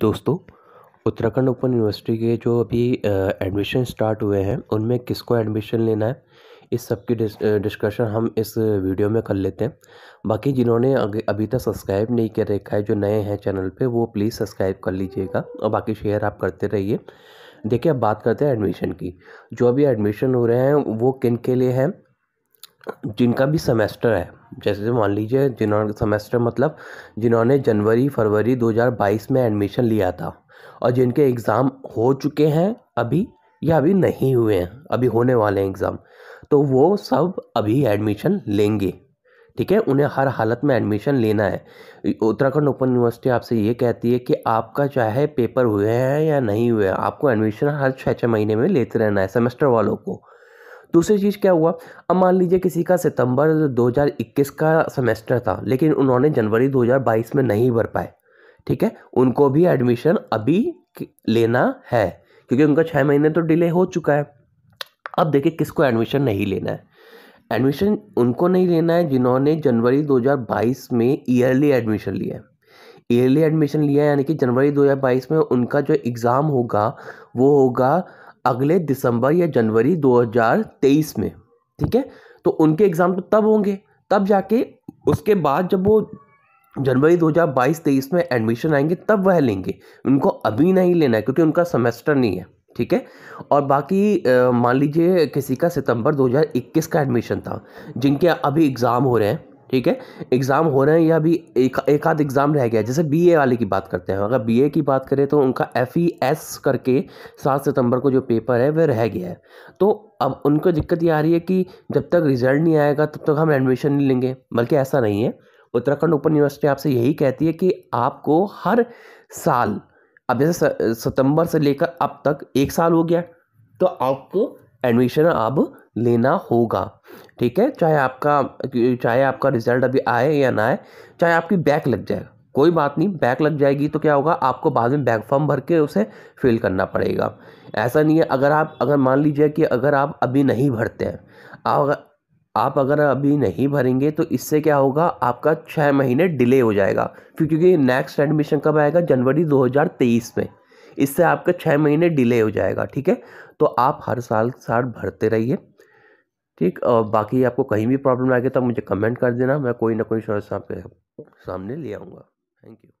दोस्तों Uttarakhand open university के जो अभी एडमिशन स्टार्ट हुए हैं उनमें किसको एडमिशन लेना है इस सब की डिस्कशन हम इस वीडियो में कर लेते हैं बाकी जिन्होंने अभी तक सब्सक्राइब नहीं कर रखा है जो नए हैं चैनल पे वो प्लीज़ सब्सक्राइब कर लीजिएगा और बाकी शेयर आप करते रहिए देखिए अब बात करते हैं एडमिशन की जो अभी एडमिशन हो रहे हैं वो किन के लिए हैं जिनका भी सेमेस्टर है जैसे मान लीजिए जिन्होंने सेमेस्टर मतलब जिन्होंने जनवरी फरवरी 2022 में एडमिशन लिया था और जिनके एग्ज़ाम हो चुके हैं अभी या अभी नहीं हुए हैं अभी होने वाले हैं एग्ज़ाम तो वो सब अभी एडमिशन लेंगे ठीक है उन्हें हर हालत में एडमिशन लेना है उत्तराखंड ओपन यूनिवर्सिटी आपसे ये कहती है कि आपका चाहे पेपर हुए हैं या नहीं हुए हैं आपको एडमिशन हर छः छः महीने में लेते रहना है सेमेस्टर वालों को दूसरी चीज़ क्या हुआ अब मान लीजिए किसी का सितंबर 2021 का सेमेस्टर था लेकिन उन्होंने जनवरी 2022 में नहीं भर पाए ठीक है उनको भी एडमिशन अभी लेना है क्योंकि उनका छः महीने तो डिले हो चुका है अब देखिए किसको एडमिशन नहीं लेना है एडमिशन उनको नहीं लेना है जिन्होंने जनवरी 2022 में ईयरली एडमिशन लिया है ईयरली एडमिशन लिया है यानी कि जनवरी 2022 में उनका जो एग्ज़ाम होगा वो होगा अगले दिसंबर या जनवरी 2023 में ठीक है तो उनके एग्ज़ाम तो तब होंगे तब जाके उसके बाद जब वो जनवरी 2022-23 में एडमिशन आएंगे तब वह लेंगे उनको अभी नहीं लेना है क्योंकि उनका सेमेस्टर नहीं है ठीक है और बाकी मान लीजिए किसी का सितंबर 2021 का एडमिशन था जिनके अभी एग्ज़ाम हो रहे हैं ठीक है एग्ज़ाम हो रहे हैं या अभी एक आध एग्ज़ाम रह गया जैसे बीए वाले की बात करते हैं अगर बीए की बात करें तो उनका एस e करके सात सितंबर को जो पेपर है वह रह गया है तो अब उनको दिक्कत ये आ रही है कि जब तक रिजल्ट नहीं आएगा तब तक हम एडमिशन नहीं लेंगे बल्कि ऐसा नहीं है उत्तराखंड ओपन यूनिवर्सिटी आपसे यही कहती है कि आपको हर साल अब जैसे सितंबर से लेकर अब तक एक साल हो गया तो आपको एडमिशन अब लेना होगा ठीक है चाहे आपका चाहे आपका रिजल्ट अभी आए या ना आए चाहे आपकी बैक लग जाएगा कोई बात नहीं बैक लग जाएगी तो क्या होगा आपको बाद में बैक फॉर्म भर के उसे फिल करना पड़ेगा ऐसा नहीं है अगर आप अगर मान लीजिए कि अगर आप अभी नहीं भरते हैं आप आप अगर अभी नहीं भरेंगे तो इससे क्या होगा आपका छः महीने डिले हो जाएगा क्योंकि नेक्स्ट एडमिशन कब आएगा जनवरी 2023 में इससे आपका छः महीने डिले हो जाएगा ठीक है तो आप हर साल साल भरते रहिए ठीक और बाकी आपको कहीं भी प्रॉब्लम लगे तो मुझे कमेंट कर देना मैं कोई ना कोई सोर्स आपके सामने ले आऊँगा थैंक यू